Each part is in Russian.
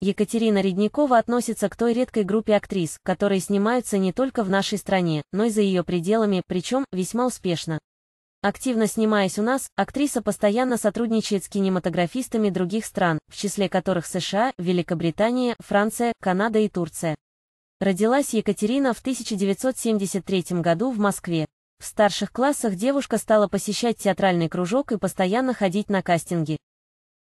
Екатерина Редникова относится к той редкой группе актрис, которые снимаются не только в нашей стране, но и за ее пределами, причем весьма успешно. Активно снимаясь у нас, актриса постоянно сотрудничает с кинематографистами других стран, в числе которых США, Великобритания, Франция, Канада и Турция. Родилась Екатерина в 1973 году в Москве. В старших классах девушка стала посещать театральный кружок и постоянно ходить на кастинги,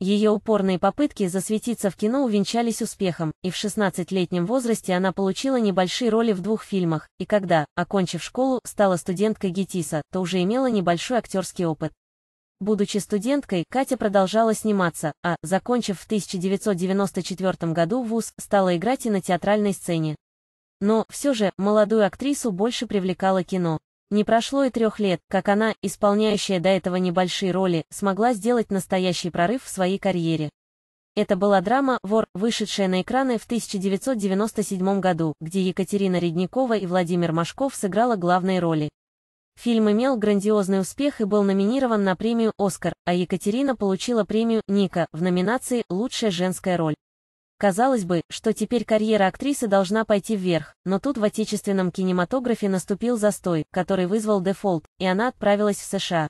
ее упорные попытки засветиться в кино увенчались успехом, и в 16-летнем возрасте она получила небольшие роли в двух фильмах, и когда, окончив школу, стала студенткой ГИТИСа, то уже имела небольшой актерский опыт. Будучи студенткой, Катя продолжала сниматься, а, закончив в 1994 году вуз, стала играть и на театральной сцене. Но, все же, молодую актрису больше привлекало кино. Не прошло и трех лет, как она, исполняющая до этого небольшие роли, смогла сделать настоящий прорыв в своей карьере. Это была драма «Вор», вышедшая на экраны в 1997 году, где Екатерина Редникова и Владимир Машков сыграла главные роли. Фильм имел грандиозный успех и был номинирован на премию «Оскар», а Екатерина получила премию «Ника» в номинации «Лучшая женская роль». Казалось бы, что теперь карьера актрисы должна пойти вверх, но тут в отечественном кинематографе наступил застой, который вызвал дефолт, и она отправилась в США.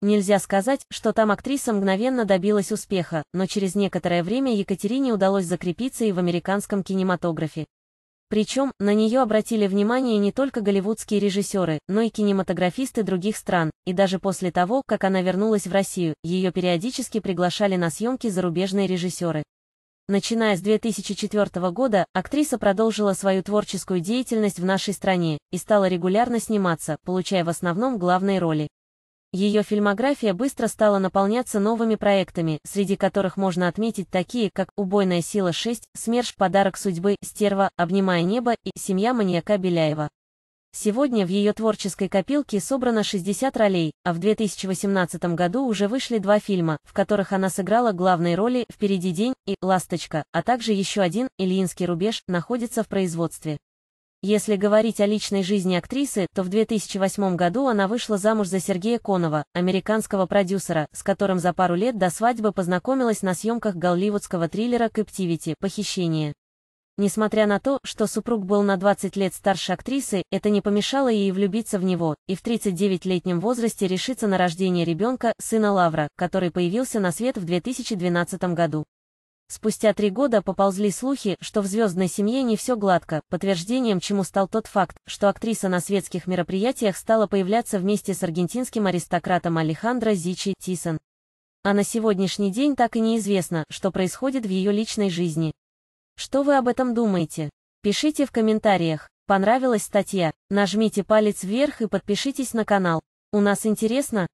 Нельзя сказать, что там актриса мгновенно добилась успеха, но через некоторое время Екатерине удалось закрепиться и в американском кинематографе. Причем, на нее обратили внимание не только голливудские режиссеры, но и кинематографисты других стран, и даже после того, как она вернулась в Россию, ее периодически приглашали на съемки зарубежные режиссеры. Начиная с 2004 года, актриса продолжила свою творческую деятельность в нашей стране и стала регулярно сниматься, получая в основном главные роли. Ее фильмография быстро стала наполняться новыми проектами, среди которых можно отметить такие, как «Убойная сила 6», «СМЕРШ», «Подарок судьбы», «Стерва», «Обнимая небо» и «Семья маньяка Беляева». Сегодня в ее творческой копилке собрано 60 ролей, а в 2018 году уже вышли два фильма, в которых она сыграла главные роли «Впереди день» и «Ласточка», а также еще один «Ильинский рубеж» находится в производстве. Если говорить о личной жизни актрисы, то в 2008 году она вышла замуж за Сергея Конова, американского продюсера, с которым за пару лет до свадьбы познакомилась на съемках голливудского триллера «Каптивити» Похищение». Несмотря на то, что супруг был на 20 лет старше актрисы, это не помешало ей влюбиться в него, и в 39-летнем возрасте решиться на рождение ребенка, сына Лавра, который появился на свет в 2012 году. Спустя три года поползли слухи, что в звездной семье не все гладко, подтверждением чему стал тот факт, что актриса на светских мероприятиях стала появляться вместе с аргентинским аристократом Алехандро Зичи Тисон. А на сегодняшний день так и неизвестно, что происходит в ее личной жизни. Что вы об этом думаете? Пишите в комментариях. Понравилась статья? Нажмите палец вверх и подпишитесь на канал. У нас интересно,